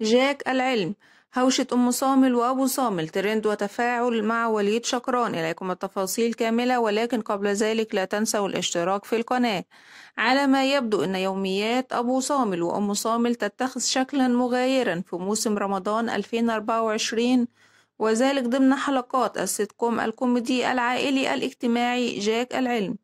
جاك العلم هوشة أم صامل وأبو صامل ترند وتفاعل مع وليد شكران إليكم التفاصيل كاملة ولكن قبل ذلك لا تنسوا الاشتراك في القناة على ما يبدو أن يوميات أبو صامل وأم صامل تتخذ شكلا مغايرا في موسم رمضان 2024 وذلك ضمن حلقات كوم الكوميدي العائلي الاجتماعي جاك العلم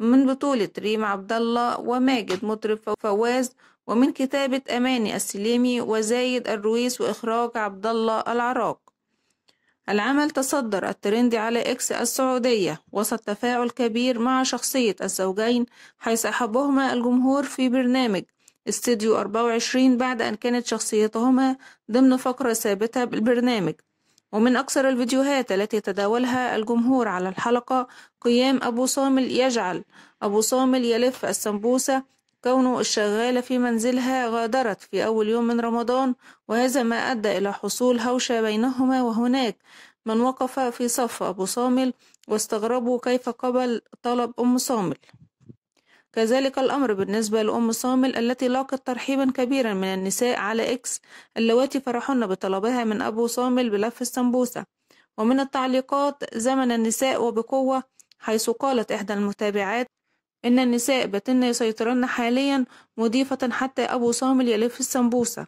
من بطولة ريم عبد الله وماجد مطرب فواز ومن كتابة أماني السليمي وزايد الرويس وإخراج عبد الله العراق العمل تصدر الترند على إكس السعودية وسط تفاعل كبير مع شخصية الزوجين حيث أحبهما الجمهور في برنامج استديو 24 بعد أن كانت شخصيتهما ضمن فقرة ثابتة بالبرنامج ومن أكثر الفيديوهات التي يتداولها الجمهور على الحلقة قيام أبو صامل يجعل أبو صامل يلف السمبوسة كونه الشغالة في منزلها غادرت في أول يوم من رمضان وهذا ما أدى إلى حصول هوشة بينهما وهناك من وقف في صف أبو صامل واستغربوا كيف قبل طلب أم صامل كذلك الأمر بالنسبة لأم صامل التي لاقت ترحيبا كبيرا من النساء على إكس اللواتي فرحن بطلبها من أبو صامل بلف السمبوسة ومن التعليقات زمن النساء وبقوة حيث قالت إحدى المتابعات إن النساء باتن يسيطرن حاليا مضيفة حتى أبو صامل يلف السمبوسة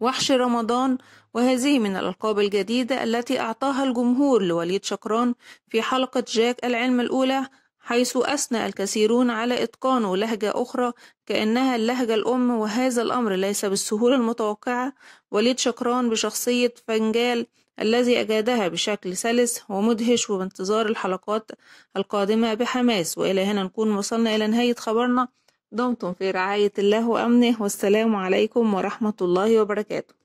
وحش رمضان وهذه من الألقاب الجديدة التي أعطاها الجمهور لوليد شكران في حلقة جاك العلم الأولى حيث أثنى الكثيرون على إتقانه لهجة أخرى كأنها اللهجة الأم وهذا الأمر ليس بالسهولة المتوقعة وليد شكران بشخصية فنجال الذي أجادها بشكل سلس ومدهش وبانتظار الحلقات القادمة بحماس وإلى هنا نكون وصلنا إلى نهاية خبرنا دمتم في رعاية الله وأمنه والسلام عليكم ورحمة الله وبركاته